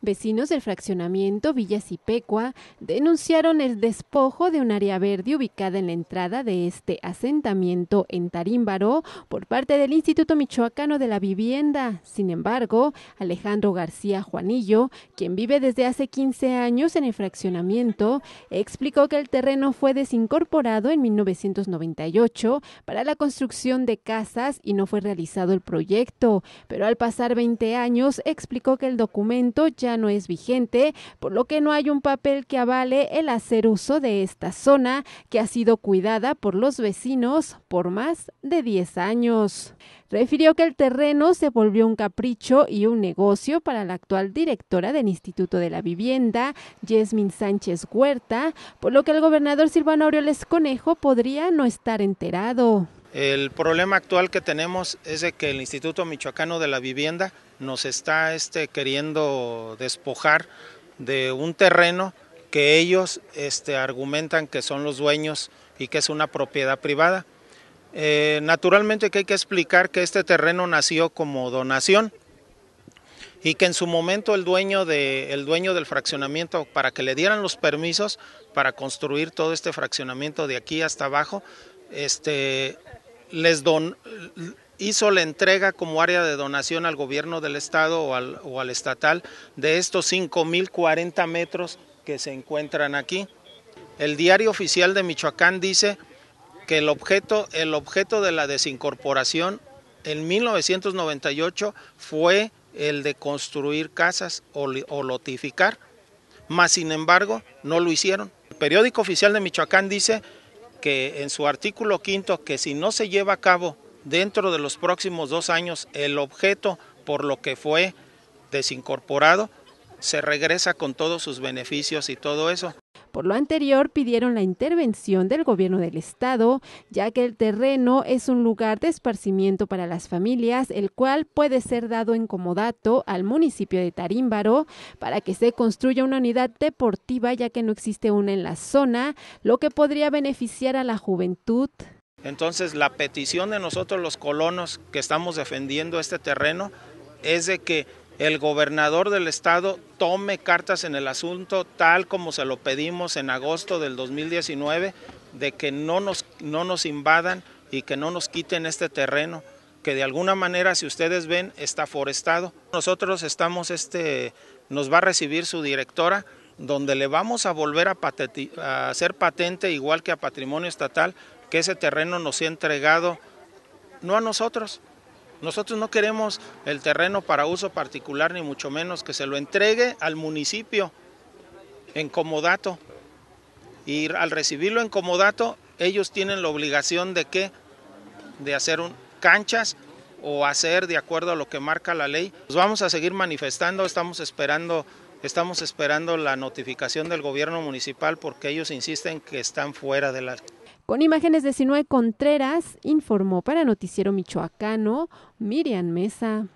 Vecinos del fraccionamiento Villas y Pecua denunciaron el despojo de un área verde ubicada en la entrada de este asentamiento en Tarímbaro por parte del Instituto Michoacano de la Vivienda. Sin embargo, Alejandro García Juanillo, quien vive desde hace 15 años en el fraccionamiento, explicó que el terreno fue desincorporado en 1998 para la construcción de casas y no fue realizado el proyecto. Pero al pasar 20 años, explicó que el documento ya no es vigente, por lo que no hay un papel que avale el hacer uso de esta zona que ha sido cuidada por los vecinos por más de 10 años. Refirió que el terreno se volvió un capricho y un negocio para la actual directora del Instituto de la Vivienda, Yesmin Sánchez Huerta, por lo que el gobernador Silvano Aureoles Conejo podría no estar enterado. El problema actual que tenemos es de que el Instituto Michoacano de la Vivienda nos está este, queriendo despojar de un terreno que ellos este, argumentan que son los dueños y que es una propiedad privada. Eh, naturalmente que hay que explicar que este terreno nació como donación y que en su momento el dueño, de, el dueño del fraccionamiento, para que le dieran los permisos para construir todo este fraccionamiento de aquí hasta abajo, este, les hizo la entrega como área de donación al gobierno del estado o al, estatal de estos 5.040 metros que se encuentran aquí. El diario oficial de Michoacán dice que el objeto, el objeto de la desincorporación en 1998 fue el de construir casas o, o lotificar, mas sin embargo no lo hicieron. El periódico oficial de Michoacán dice que en su artículo quinto, que si no se lleva a cabo dentro de los próximos dos años el objeto por lo que fue desincorporado, se regresa con todos sus beneficios y todo eso. Por lo anterior, pidieron la intervención del gobierno del estado, ya que el terreno es un lugar de esparcimiento para las familias, el cual puede ser dado en comodato al municipio de Tarímbaro para que se construya una unidad deportiva, ya que no existe una en la zona, lo que podría beneficiar a la juventud entonces la petición de nosotros los colonos que estamos defendiendo este terreno es de que el gobernador del estado tome cartas en el asunto, tal como se lo pedimos en agosto del 2019, de que no nos, invadan y que no nos quiten este terreno, que de alguna manera, si ustedes ven, está forestado. Nosotros estamos, este, nos va a recibir su directora, donde le vamos a volver a, a hacer patente, igual que a patrimonio estatal, que ese terreno nos ha entregado, no a nosotros, nosotros no queremos el terreno para uso particular, ni mucho menos que se lo entregue al municipio en comodato. Y al recibirlo en comodato, ellos tienen la obligación de qué? De hacer canchas o hacer de acuerdo a lo que marca la ley. Nos vamos a seguir manifestando, estamos esperando, estamos esperando la notificación del gobierno municipal porque ellos insisten que están fuera de la con imágenes de Sinue Contreras, informó para Noticiero Michoacano Miriam Mesa.